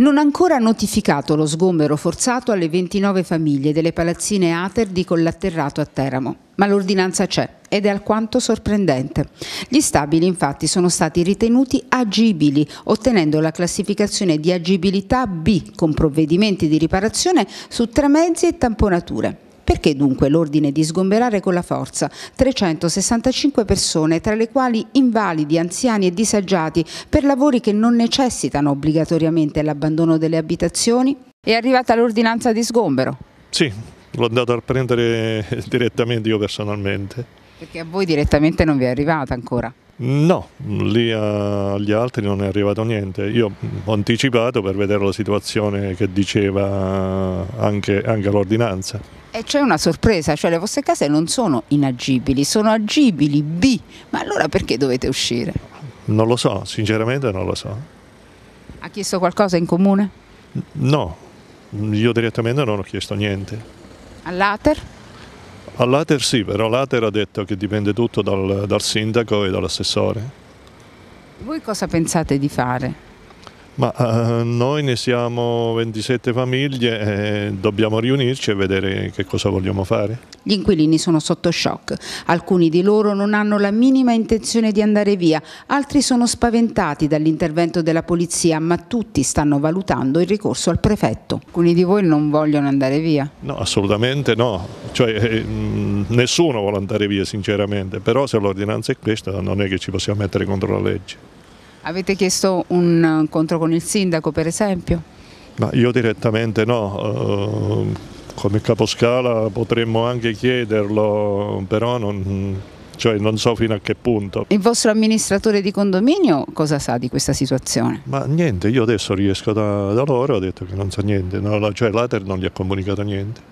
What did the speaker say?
non ancora notificato lo sgombero forzato alle 29 famiglie delle palazzine Ater di Collatterrato a Teramo. Ma l'ordinanza c'è ed è alquanto sorprendente. Gli stabili infatti sono stati ritenuti agibili, ottenendo la classificazione di agibilità B con provvedimenti di riparazione su tramezzi e tamponature. Perché dunque l'ordine di sgomberare con la forza 365 persone, tra le quali invalidi, anziani e disagiati, per lavori che non necessitano obbligatoriamente l'abbandono delle abitazioni? È arrivata l'ordinanza di sgombero? Sì, l'ho andata a prendere direttamente io personalmente. Perché a voi direttamente non vi è arrivata ancora? No, lì eh, agli altri non è arrivato niente. Io ho anticipato per vedere la situazione che diceva anche, anche l'ordinanza. E c'è una sorpresa, cioè le vostre case non sono inagibili, sono agibili B, ma allora perché dovete uscire? Non lo so, sinceramente non lo so. Ha chiesto qualcosa in comune? No, io direttamente non ho chiesto niente. All'Ater? All'Ater sì, però l'Ater ha detto che dipende tutto dal, dal sindaco e dall'assessore. Voi cosa pensate di fare? Ma eh, noi ne siamo 27 famiglie, eh, dobbiamo riunirci e vedere che cosa vogliamo fare. Gli inquilini sono sotto shock, alcuni di loro non hanno la minima intenzione di andare via, altri sono spaventati dall'intervento della polizia, ma tutti stanno valutando il ricorso al prefetto. Alcuni di voi non vogliono andare via? No, assolutamente no, cioè, eh, nessuno vuole andare via sinceramente, però se l'ordinanza è questa non è che ci possiamo mettere contro la legge. Avete chiesto un incontro con il sindaco per esempio? Ma io direttamente no, eh, come caposcala potremmo anche chiederlo, però non, cioè non so fino a che punto. Il vostro amministratore di condominio cosa sa di questa situazione? Ma niente, io adesso riesco da, da loro, ho detto che non sa niente, no, cioè l'Ater non gli ha comunicato niente.